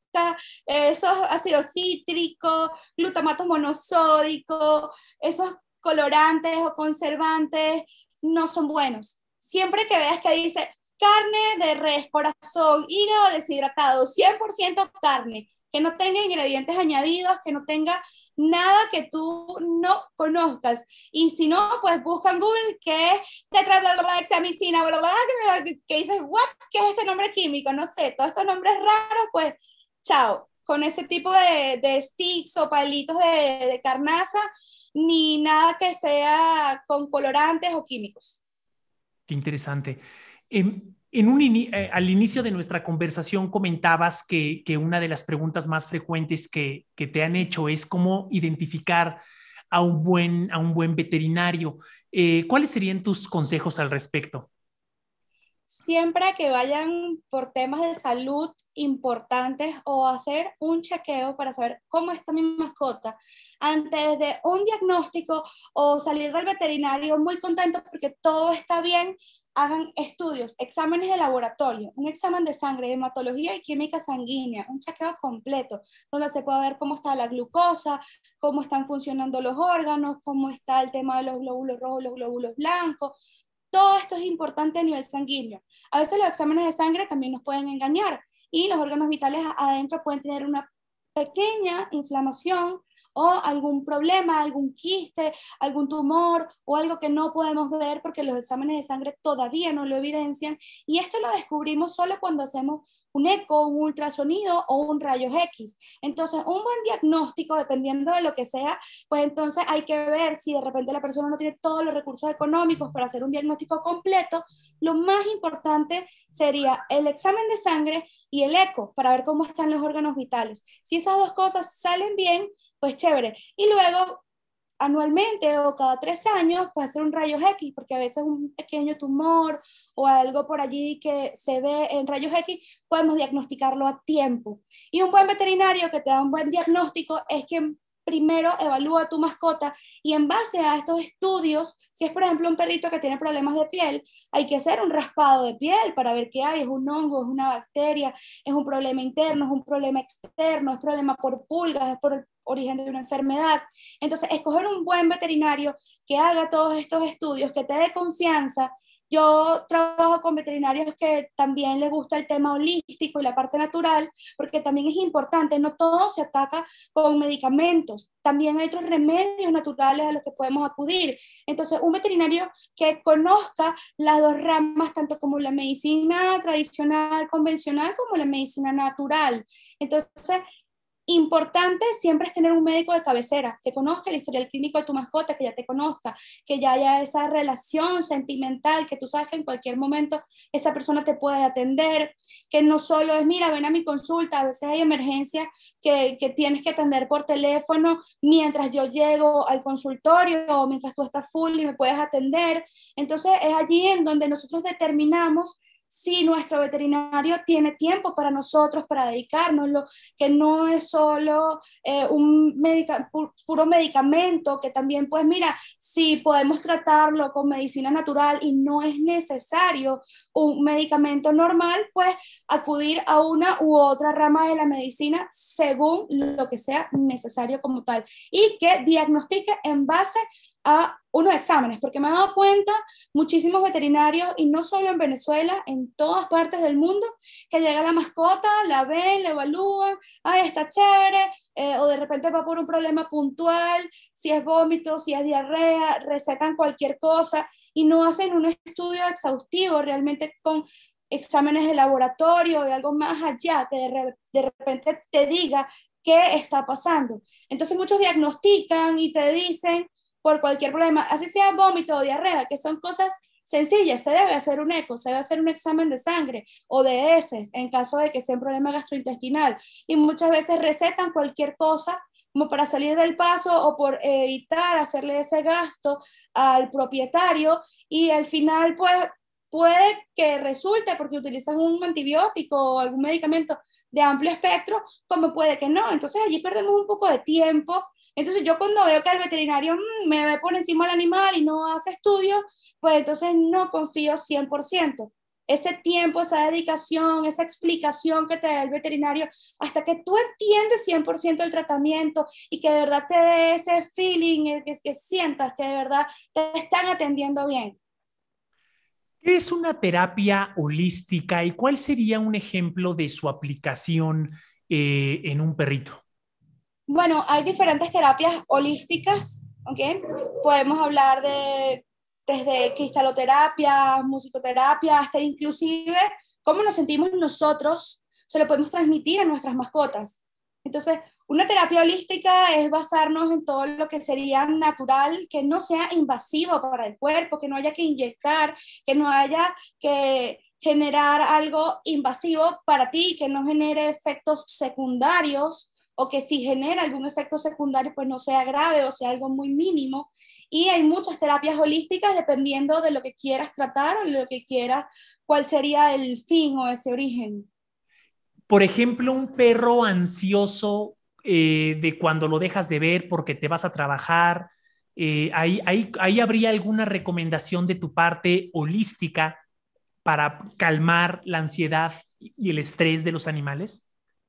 esos ácidos cítricos, glutamato monosódico, esos colorantes o conservantes no son buenos. Siempre que veas que dice carne de res, corazón, hígado deshidratado, 100% carne, que no tenga ingredientes añadidos, que no tenga nada que tú no conozcas. Y si no, pues busca en Google que es verdad que dices, what, ¿qué es este nombre químico? No sé, todos estos nombres raros, pues chao. Con ese tipo de, sticks o palitos de, de carnaza, ni nada que sea con colorantes o químicos. Qué interesante. Em, en, un eh, al inicio de nuestra conversación comentabas que, una de las preguntas más frecuentes que, que, te han hecho es cómo identificar a un buen, a un buen veterinario. Eh, ¿Cuáles serían tus consejos al respecto? siempre que vayan por temas de salud importantes o hacer un chequeo para saber cómo está mi mascota, antes de un diagnóstico o salir del veterinario muy contento porque todo está bien, hagan estudios, exámenes de laboratorio, un examen de sangre, hematología y química sanguínea, un chequeo completo, donde se pueda ver cómo está la glucosa, cómo están funcionando los órganos, cómo está el tema de los glóbulos rojos, los glóbulos blancos, todo esto es importante a nivel sanguíneo. A veces los exámenes de sangre también nos pueden engañar y los órganos vitales adentro pueden tener una pequeña inflamación o algún problema, algún quiste, algún tumor o algo que no podemos ver porque los exámenes de sangre todavía no lo evidencian. Y esto lo descubrimos solo cuando hacemos un eco, un ultrasonido o un rayo X. Entonces, un buen diagnóstico, dependiendo de lo que sea, pues entonces hay que ver si de repente la persona no tiene todos los recursos económicos para hacer un diagnóstico completo. Lo más importante sería el examen de sangre y el eco para ver cómo están los órganos vitales. Si esas dos cosas salen bien, pues chévere. Y luego anualmente o cada tres años puede ser un rayos X, porque a veces un pequeño tumor o algo por allí que se ve en rayos X, podemos diagnosticarlo a tiempo. Y un buen veterinario que te da un buen diagnóstico es que primero evalúa a tu mascota y en base a estos estudios, si es por ejemplo un perrito que tiene problemas de piel, hay que hacer un raspado de piel para ver qué hay, es un hongo, es una bacteria, es un problema interno, es un problema externo, es problema por pulgas, es por origen de una enfermedad. Entonces, escoger un buen veterinario que haga todos estos estudios, que te dé confianza yo trabajo con veterinarios que también les gusta el tema holístico y la parte natural, porque también es importante, no todo se ataca con medicamentos, también hay otros remedios naturales a los que podemos acudir. Entonces, un veterinario que conozca las dos ramas, tanto como la medicina tradicional, convencional, como la medicina natural. Entonces, Importante siempre es tener un médico de cabecera que conozca el historial clínico de tu mascota, que ya te conozca, que ya haya esa relación sentimental, que tú sabes que en cualquier momento esa persona te puede atender, que no solo es, mira, ven a mi consulta, a veces hay emergencias que, que tienes que atender por teléfono mientras yo llego al consultorio o mientras tú estás full y me puedes atender. Entonces es allí en donde nosotros determinamos si nuestro veterinario tiene tiempo para nosotros, para dedicárnoslo, que no es solo eh, un puro medicamento, que también, pues mira, si podemos tratarlo con medicina natural y no es necesario un medicamento normal, pues acudir a una u otra rama de la medicina según lo que sea necesario como tal y que diagnostique en base a unos exámenes, porque me he dado cuenta muchísimos veterinarios, y no solo en Venezuela, en todas partes del mundo, que llega la mascota, la ven, la evalúan, ay, está chévere, eh, o de repente va por un problema puntual, si es vómito, si es diarrea, recetan cualquier cosa, y no hacen un estudio exhaustivo realmente con exámenes de laboratorio y algo más allá que de repente te diga qué está pasando. Entonces muchos diagnostican y te dicen, por cualquier problema, así sea vómito o diarrea, que son cosas sencillas, se debe hacer un eco, se debe hacer un examen de sangre o de heces en caso de que sea un problema gastrointestinal. Y muchas veces recetan cualquier cosa como para salir del paso o por evitar hacerle ese gasto al propietario y al final pues puede que resulte porque utilizan un antibiótico o algún medicamento de amplio espectro, como puede que no. Entonces allí perdemos un poco de tiempo entonces yo cuando veo que el veterinario mm, me ve por encima del animal y no hace estudios, pues entonces no confío 100%. Ese tiempo, esa dedicación, esa explicación que te da el veterinario, hasta que tú entiendes 100% el tratamiento y que de verdad te dé ese feeling, eh, que, que sientas que de verdad te están atendiendo bien. ¿Qué es una terapia holística y cuál sería un ejemplo de su aplicación eh, en un perrito? Bueno, hay diferentes terapias holísticas, ¿ok? Podemos hablar de desde cristaloterapia, musicoterapia, hasta inclusive cómo nos sentimos nosotros, se lo podemos transmitir a nuestras mascotas. Entonces, una terapia holística es basarnos en todo lo que sería natural, que no sea invasivo para el cuerpo, que no haya que inyectar, que no haya que generar algo invasivo para ti, que no genere efectos secundarios, o que si genera algún efecto secundario, pues no sea grave o sea algo muy mínimo. Y hay muchas terapias holísticas dependiendo de lo que quieras tratar o lo que quieras, cuál sería el fin o ese origen. Por ejemplo, un perro ansioso eh, de cuando lo dejas de ver porque te vas a trabajar, eh, ahí, ahí habría alguna recomendación de tu parte holística para calmar la ansiedad y el estrés de los animales?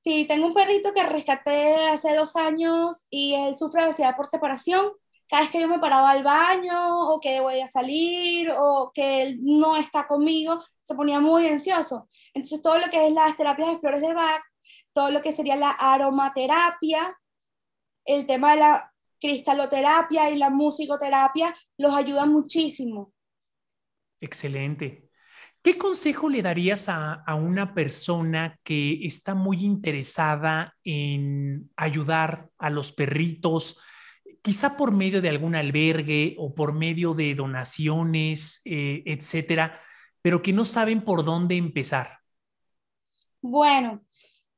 Sí, tengo un perrito que rescaté hace dos años y él sufre ansiedad por separación. Cada vez que yo me paraba al baño o que voy a salir o que él no está conmigo, se ponía muy ansioso. Entonces todo lo que es las terapias de flores de Bach, todo lo que sería la aromaterapia, el tema de la cristaloterapia y la musicoterapia los ayuda muchísimo. Excelente. ¿Qué consejo le darías a, una persona que está muy interesada en ayudar a los perritos, quizá por medio de algún albergue o por medio de donaciones, eh, etcétera, pero que no saben por dónde empezar? Bueno,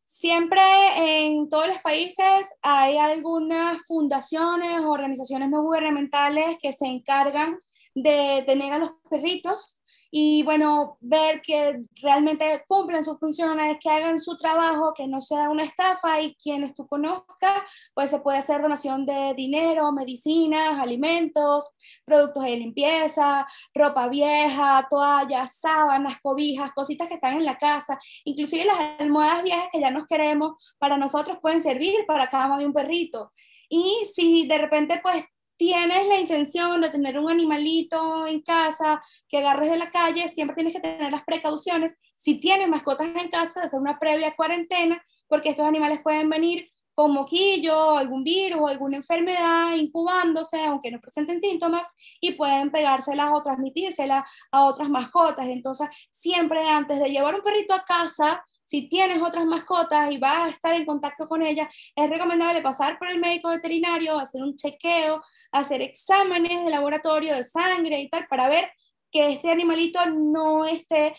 siempre en todos los países hay algunas fundaciones, o organizaciones no gubernamentales que se encargan de tener a los perritos y bueno, ver que realmente cumplen sus funciones, que hagan su trabajo, que no sea una estafa y quienes tú conozcas, pues se puede hacer donación de dinero, medicinas, alimentos, productos de limpieza, ropa vieja, toallas, sábanas, cobijas, cositas que están en la casa, inclusive las almohadas viejas que ya nos queremos, para nosotros pueden servir para cama de un perrito. Y si de repente pues tienes la intención de tener un animalito en casa que agarres de la calle, siempre tienes que tener las precauciones. Si tienes mascotas en casa, hacer una previa cuarentena, porque estos animales pueden venir con moquillo, algún virus, o alguna enfermedad, incubándose, aunque no presenten síntomas, y pueden pegárselas o transmitírselas a otras mascotas. Entonces, siempre antes de llevar un perrito a casa, si tienes otras mascotas y vas a estar en contacto con ellas, es recomendable pasar por el médico veterinario, hacer un chequeo, hacer exámenes de laboratorio de sangre y tal para ver que este animalito no esté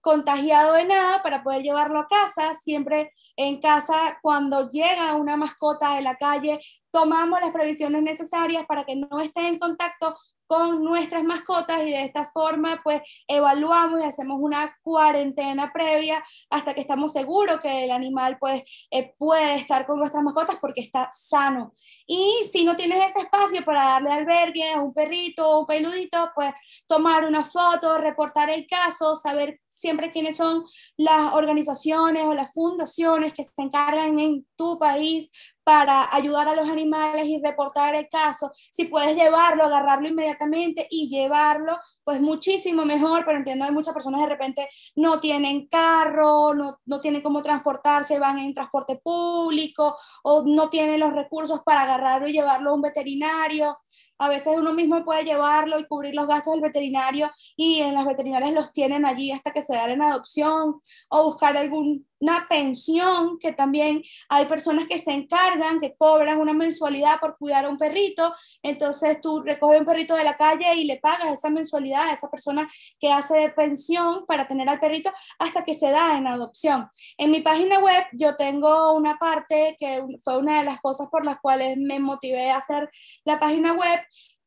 contagiado de nada para poder llevarlo a casa. Siempre en casa, cuando llega una mascota de la calle, tomamos las previsiones necesarias para que no esté en contacto con nuestras mascotas y de esta forma pues evaluamos y hacemos una cuarentena previa hasta que estamos seguros que el animal pues eh, puede estar con nuestras mascotas porque está sano. Y si no tienes ese espacio para darle albergue a un perrito, un peludito, pues tomar una foto, reportar el caso, saber siempre quiénes son las organizaciones o las fundaciones que se encargan en tu país para ayudar a los animales y reportar el caso, si puedes llevarlo, agarrarlo inmediatamente y llevarlo pues muchísimo mejor, pero entiendo que muchas personas de repente no tienen carro, no, no, tienen cómo transportarse, van en transporte público o no tienen los recursos para agarrarlo y llevarlo a un veterinario. A veces uno mismo puede llevarlo y cubrir los gastos del veterinario y en las veterinarias los tienen allí hasta que se dan en adopción o buscar alguna pensión, que también hay personas que se encargan, que cobran una mensualidad por cuidar a un perrito. Entonces tú recoges un perrito de la calle y le pagas esa mensualidad a esa persona que hace de pensión para tener al perrito hasta que se da en adopción. En mi página web yo tengo una parte que fue una de las cosas por las cuales me motivé a hacer la página web,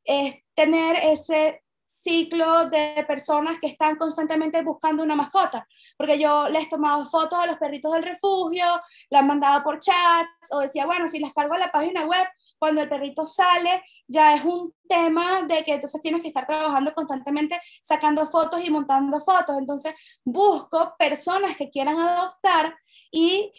es tener ese ciclo de personas que están constantemente buscando una mascota, porque yo les tomaba fotos a los perritos del refugio, las mandaba por chats o decía, bueno, si las cargo a la página web, cuando el perrito sale, ya es un tema de que entonces tienes que estar trabajando constantemente sacando fotos y montando fotos. Entonces busco personas que quieran adoptar y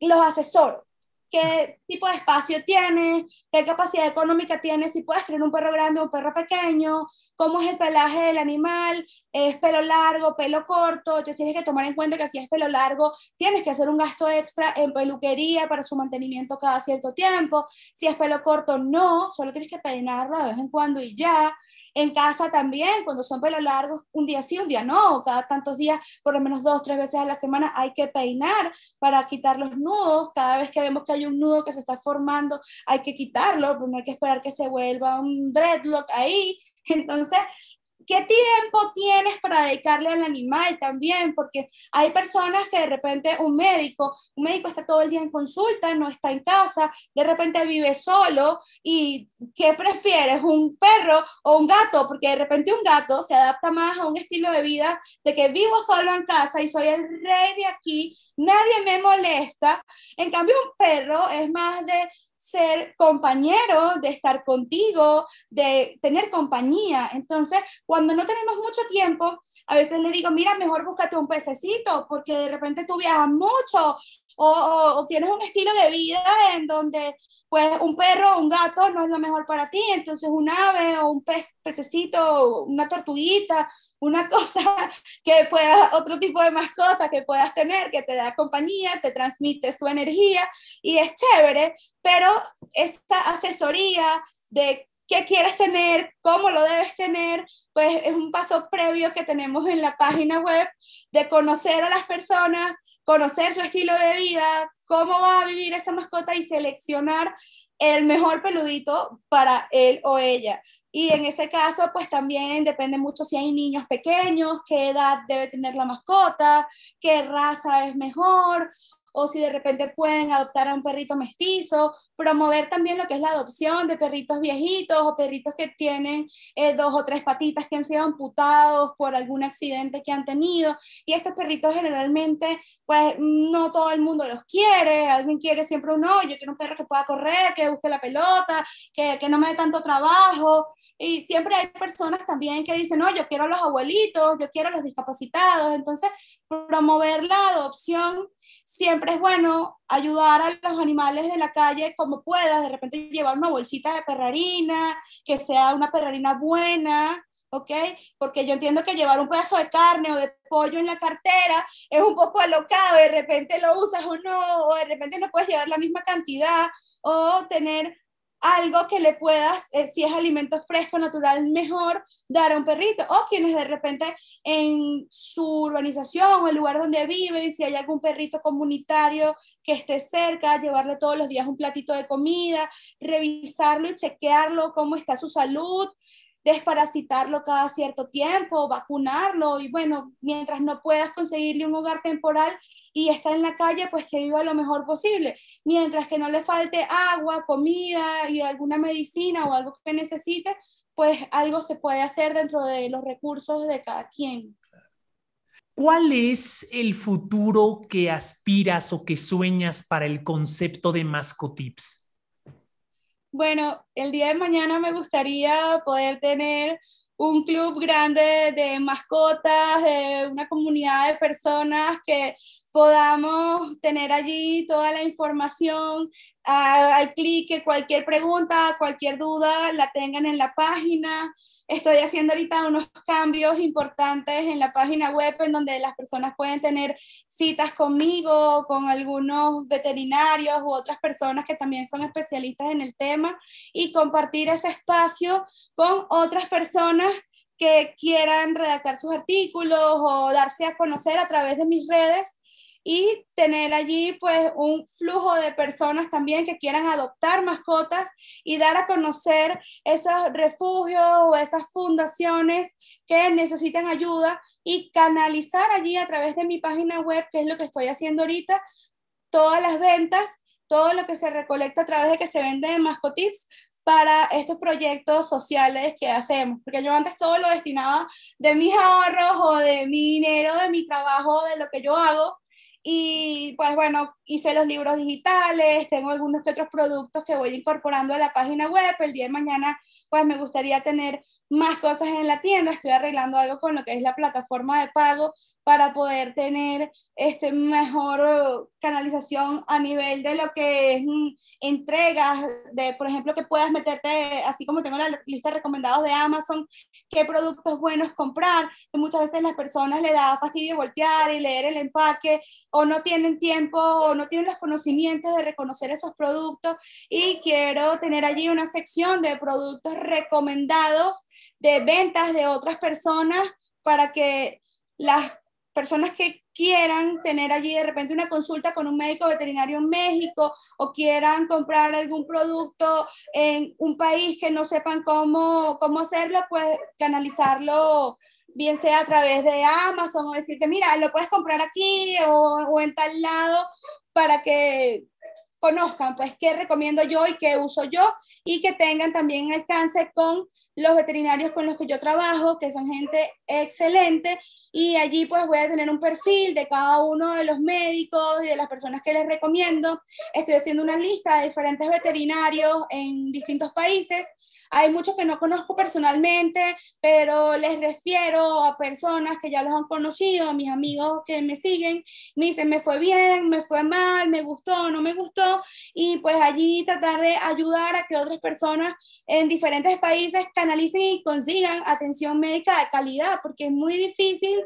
los asesoro. ¿Qué tipo de espacio tienes? ¿Qué capacidad económica tienes? Si puedes tener un perro grande o un perro pequeño cómo es el pelaje del animal, es pelo largo, pelo corto, tienes que tomar en cuenta que si es pelo largo, tienes que hacer un gasto extra en peluquería para su mantenimiento cada cierto tiempo, si es pelo corto, no, solo tienes que peinarlo de vez en cuando y ya. En casa también, cuando son pelos largos, un día sí, un día no, cada tantos días, por lo menos dos, tres veces a la semana, hay que peinar para quitar los nudos. Cada vez que vemos que hay un nudo que se está formando, hay que quitarlo, no hay que esperar que se vuelva un dreadlock ahí. Entonces, ¿qué tiempo tienes para dedicarle al animal también? Porque hay personas que de repente un médico, un médico está todo el día en consulta, no está en casa, de repente vive solo y ¿qué prefieres? ¿Un perro o un gato? Porque de repente un gato se adapta más a un estilo de vida de que vivo solo en casa y soy el rey de aquí, nadie me molesta. En cambio un perro es más de ser compañero, de estar contigo, de tener compañía. Entonces, cuando no tenemos mucho tiempo, a veces le digo, mira, mejor búscate un pececito, porque de repente tú viajas mucho o, tienes un estilo de vida en donde pues un perro, o un gato no es lo mejor para ti, entonces un ave o un pececito, una tortuguita, una cosa que pueda, otro tipo de mascota que puedas tener, que te da compañía, te transmite su energía y es chévere, pero esta asesoría de qué quieres tener, cómo lo debes tener, pues es un paso previo que tenemos en la página web de conocer a las personas, conocer su estilo de vida, cómo va a vivir esa mascota y seleccionar el mejor peludito para él o ella. Y en ese caso, pues también depende mucho si hay niños pequeños, qué edad debe tener la mascota, qué raza es mejor, o si de repente pueden adoptar a un perrito mestizo, promover también lo que es la adopción de perritos viejitos o perritos que tienen eh, dos o tres patitas que han sido amputados por algún accidente que han tenido. Y estos perritos generalmente, pues no todo el mundo los quiere, alguien quiere siempre uno, yo quiero un perro que pueda correr, que busque la pelota, que, que no me dé tanto trabajo. Y siempre hay personas también que dicen, no, yo quiero a los abuelitos, yo quiero a los discapacitados. Entonces, promover la adopción siempre es bueno, ayudar a los animales de la calle como puedas, de repente llevar una bolsita de perrarina, que sea una perrarina buena, ¿ok? Porque yo entiendo que llevar un pedazo de carne o de pollo en la cartera es un poco alocado, de repente lo usas o no, o de repente no puedes llevar la misma cantidad, o tener algo que le puedas, eh, si es alimento fresco, natural, mejor dar a un perrito. O quienes de repente en su urbanización o el lugar donde viven, si hay algún perrito comunitario que esté cerca, llevarle todos los días un platito de comida, revisarlo y chequearlo, cómo está su salud, desparasitarlo cada cierto tiempo, vacunarlo y bueno, mientras no puedas conseguirle un hogar temporal, y está en la calle, pues que viva lo mejor posible, mientras que no le falte agua, comida y alguna medicina o algo que necesite, pues algo se puede hacer dentro de los recursos de cada quien. ¿Cuál es el futuro que aspiras o que sueñas para el concepto de Mascotips? Bueno, el día de mañana me gustaría poder tener un club grande de mascotas, una comunidad de personas que podamos tener allí toda la información ah, al clic, que cualquier pregunta, cualquier duda la tengan en la página. Estoy haciendo ahorita unos cambios importantes en la página web en donde las personas pueden tener citas conmigo, con algunos veterinarios u otras personas que también son especialistas en el tema y compartir ese espacio con otras personas que quieran redactar sus artículos o darse a conocer a través de mis redes y tener allí pues un flujo de personas también que quieran adoptar mascotas y dar a conocer esos refugios o esas fundaciones que necesitan ayuda y canalizar allí a través de mi página web, que es lo que estoy haciendo ahorita, todas las ventas, todo lo que se recolecta a través de que se vende en Mascotips para estos proyectos sociales que hacemos, porque yo antes todo lo destinaba de mis ahorros o de mi dinero, de mi trabajo, de lo que yo hago, y pues bueno, hice los libros digitales, tengo algunos que otros productos que voy incorporando a la página web. El día de mañana pues me gustaría tener más cosas en la tienda. Estoy arreglando algo con lo que es la plataforma de pago para poder tener este mejor uh, canalización a nivel de lo que es mm, entregas, de por ejemplo que puedas meterte, así como tengo la lista de recomendados de Amazon, qué productos buenos comprar, que muchas veces las personas le da fastidio voltear y leer el empaque, o no tienen tiempo, o no tienen los conocimientos de reconocer esos productos, y quiero tener allí una sección de productos recomendados de ventas de otras personas para que las personas que quieran tener allí de repente una consulta con un médico veterinario en México o quieran comprar algún producto en un país que no sepan cómo, cómo hacerlo, pues canalizarlo bien sea a través de Amazon o decirte, mira, lo puedes comprar aquí o, o en tal lado para que conozcan, pues, qué recomiendo yo y qué uso yo y que tengan también alcance con los veterinarios con los que yo trabajo, que son gente excelente y allí pues voy a tener un perfil de cada uno de los médicos y de las personas que les recomiendo. Estoy haciendo una lista de diferentes veterinarios en distintos países hay muchos que no conozco personalmente, pero les refiero a personas que ya los han conocido, a mis amigos que me siguen. Me dicen, me fue bien, me fue mal, me gustó, no me gustó. Y pues allí tratar de ayudar a que otras personas en diferentes países canalicen y consigan atención médica de calidad, porque es muy difícil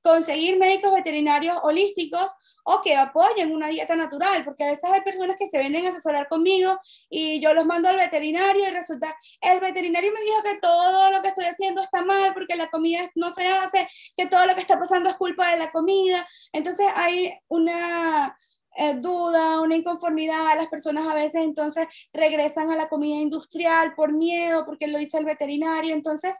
conseguir médicos veterinarios holísticos o que apoyen una dieta natural, porque a veces hay personas que se vienen a asesorar conmigo y yo los mando al veterinario y resulta, el veterinario me dijo que todo lo que estoy haciendo está mal porque la comida no se hace, que todo lo que está pasando es culpa de la comida. Entonces hay una eh, duda, una inconformidad, las personas a veces entonces regresan a la comida industrial por miedo, porque lo dice el veterinario. Entonces,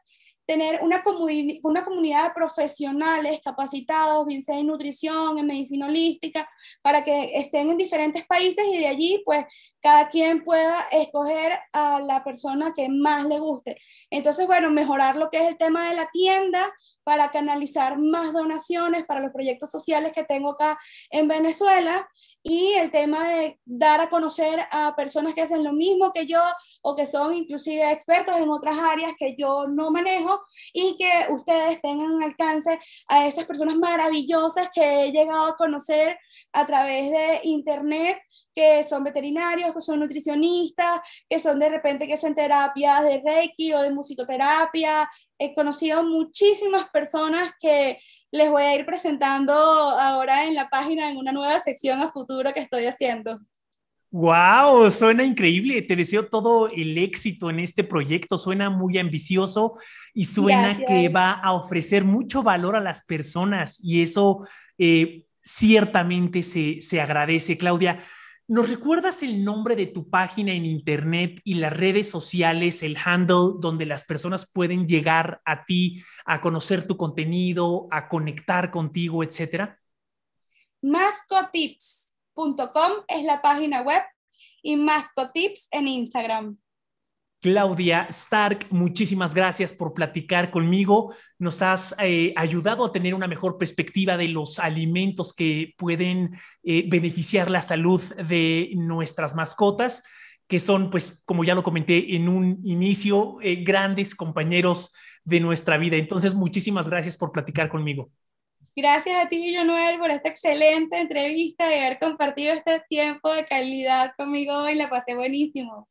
tener una, comunidad de profesionales capacitados, bien sea en nutrición, en medicina holística, para que estén en diferentes países y de allí, pues, cada quien pueda escoger a la persona que más le guste. Entonces, bueno, mejorar lo que es el tema de la tienda, para canalizar más donaciones para los proyectos sociales que tengo acá en Venezuela y el tema de dar a conocer a personas que hacen lo mismo que yo o que son inclusive expertos en otras áreas que yo no manejo y que ustedes tengan alcance a esas personas maravillosas que he llegado a conocer a través de internet que son veterinarios, que son nutricionistas, que son de repente que hacen terapias de Reiki o de musicoterapia, he conocido muchísimas personas que les voy a ir presentando ahora en la página en una nueva sección a futuro que estoy haciendo. ¡Wow! Suena increíble. Te deseo todo el éxito en este proyecto. Suena muy ambicioso y suena que va a ofrecer mucho valor a las personas y eso eh, ciertamente se, se agradece, Claudia. ¿Nos recuerdas el nombre de tu página en Internet y las redes sociales, el handle donde las personas pueden llegar a ti, a conocer tu contenido, a conectar contigo, etcétera? Mascotips.com es la página web y Mascotips en Instagram. Claudia Stark, muchísimas gracias por platicar conmigo. Nos has eh, ayudado a tener una mejor perspectiva de los alimentos que pueden eh, beneficiar la salud de nuestras mascotas, que son, pues, como ya lo comenté en un inicio, eh, grandes compañeros de nuestra vida. Entonces, muchísimas gracias por platicar conmigo. Gracias a ti, Jonuel, por esta excelente entrevista y haber compartido este tiempo de calidad conmigo hoy. la pasé buenísimo.